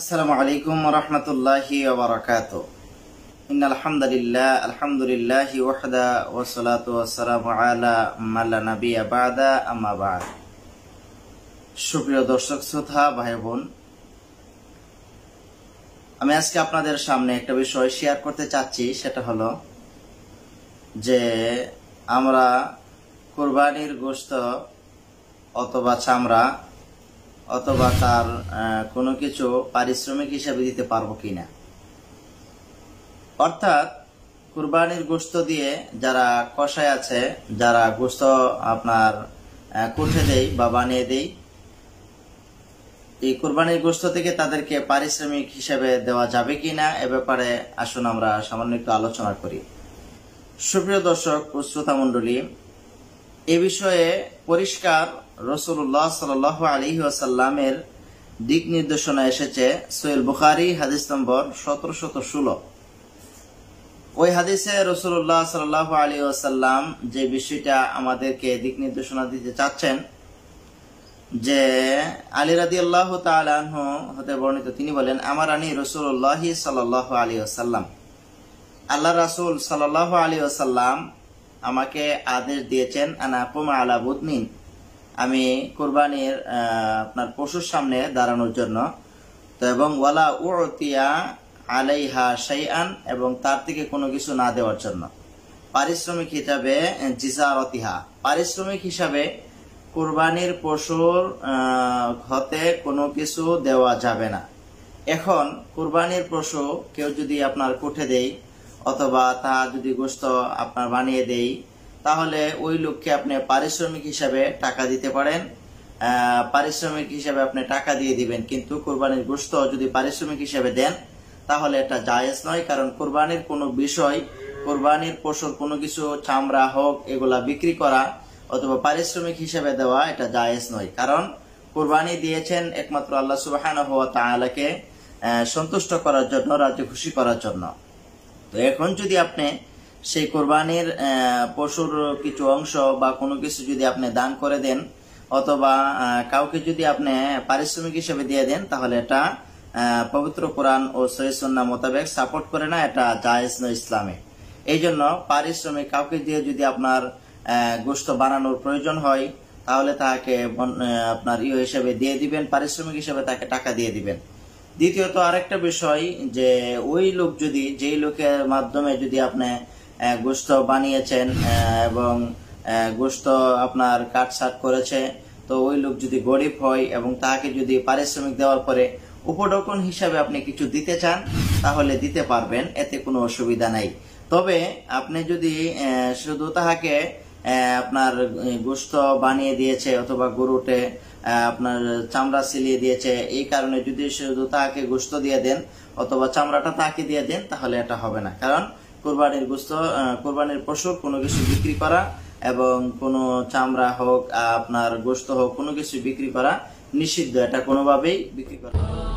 আসসালামু আলাইকুম রহমতুল্লাহি ওবরাকাত ইন আলহামদুলিল্লাহ আলহামদুলিল্লাহ ওয়াহদা ওয়া সালাতু ওয়া সালামু আলা মালা নাবিয়া বাদা আম্মা বাদ সুপ্রিয় দর্শক শ্রোতা ভাই বোন আমি আজকে আপনাদের সামনে একটা বিষয় শেয়ার করতে চাচ্ছি সেটা হলো যে আমরা কোরবানির গোশত অথবা চামড়া অথবা তার কোনো কিছু পারিশ্রমিক হিসাবে দিতে পারবো কিনা অর্থাৎ কুরবানির গোস্ত দিয়ে যারা কষায় আছে যারা গোস্ত আপনার কুঠে দেই বা বানিয়ে দেই এই কুরবানির গোস্ত থেকে তাদেরকে পারিশ্রমিক হিসেবে দেওয়া যাবে কিনা এ ব্যাপারে আসুন আমরা সামান্য একটু আলোচনা করি সুপ্রিয় দর্শক শ্রোতা মন্ডলী এ বিষয়ে পরিষ্কার রসুল্লাহ সাল আলী আসাল্লামের দিক নির্দেশনা এসেছে সোহেল বুখারি হাদিস নম্বর সতেরো শত ষোলো ওই হাদিসে রসুল্লাহ সাল আলী আসাল্লাম যে বিষয়টা আমাদেরকে দিক নির্দেশনা দিতে চাচ্ছেন যে আলী রাদি আল্লাহ তালাহ হতে বর্ণিত তিনি বলেন আমার আনি রসুল্লাহ সাল আলী আসাল্লাম আল্লাহ রাসুল সাল আলী আসাল্লাম আমাকে আদেশ দিয়েছেন আনা আলা বুদনিন আমি কোরবানির আপনার পশুর সামনে দাঁড়ানোর জন্য তো এবং ওয়ালা উড়তিয়া আলাইহা শাইআন এবং তার থেকে কোনো কিছু না দেওয়ার জন্য পারিশ্রমিক হিসাবে অতিহা পারিশ্রমিক হিসাবে কোরবানির পশুর হতে কোনো কিছু দেওয়া যাবে না এখন কোরবানির পশু কেউ যদি আপনার কুঠে দেয় অথবা তা যদি গোস্ত আপনার বানিয়ে দেয় তাহলে ওই লোককে আপনি পারিশ্রমিক হিসাবে টাকা দিতে পারেন পারিশ্রমিক হিসাবে আপনি টাকা দিয়ে দিবেন কিন্তু কোরবানির গোস্ত যদি পারিশ্রমিক হিসাবে দেন তাহলে এটা জায়েজ নয় কারণ কোরবানির কোনো বিষয় কোরবানির পশুর কোনো কিছু চামড়া হোক এগুলা বিক্রি করা অথবা পারিশ্রমিক হিসাবে দেওয়া এটা জায়েজ নয় কারণ কোরবানি দিয়েছেন একমাত্র আল্লাহ সুবাহান হওয়া তাহলাকে সন্তুষ্ট করার জন্য রাজ্য খুশি করার জন্য তো এখন যদি আপনি সেই কোরবানির পশুর কিছু অংশ বা কোনো কিছু যদি আপনি দান করে দেন অথবা কাউকে যদি আপনি পারিশ্রমিক হিসেবে দিয়ে দেন তাহলে এটা পবিত্র কোরআন ও সৈসন্না মোতাবেক সাপোর্ট করে না এটা জায়েজ ন ইসলামে এই জন্য পারিশ্রমিক কাউকে দিয়ে যদি আপনার গোস্ত বানানোর প্রয়োজন হয় তাহলে তাকে আপনার ইয়ে হিসেবে দিয়ে দিবেন পারিশ্রমিক হিসেবে তাকে টাকা দিয়ে দিবেন দ্বিতীয়ত আরেকটা বিষয় যে ওই লোক যদি যেই লোকের মাধ্যমে যদি আপনি গোস্ত বানিয়েছেন এবং গোস্ত আপনার কাটসাট করেছে তো ওই লোক যদি গরিব হয় এবং তাকে যদি পারিশ্রমিক দেওয়ার পরে উপডকন হিসাবে আপনি কিছু দিতে চান তাহলে দিতে পারবেন এতে কোনো অসুবিধা নাই তবে আপনি যদি শুধু তাহাকে আপনার গোস্ত বানিয়ে দিয়েছে অথবা গরুটে আপনার চামড়া সিলিয়ে দিয়েছে এই কারণে যদি শুধু তাহাকে গোস্ত দিয়ে দেন অথবা চামড়াটা তাকে দিয়ে দেন তাহলে এটা হবে না কারণ কোরবানির গোস্ত কোরবানির পশু কোনো কিছু বিক্রি করা এবং কোনো চামড়া হোক আপনার গোস্ত হোক কোনো কিছু বিক্রি করা নিষিদ্ধ এটা কোনোভাবেই বিক্রি করা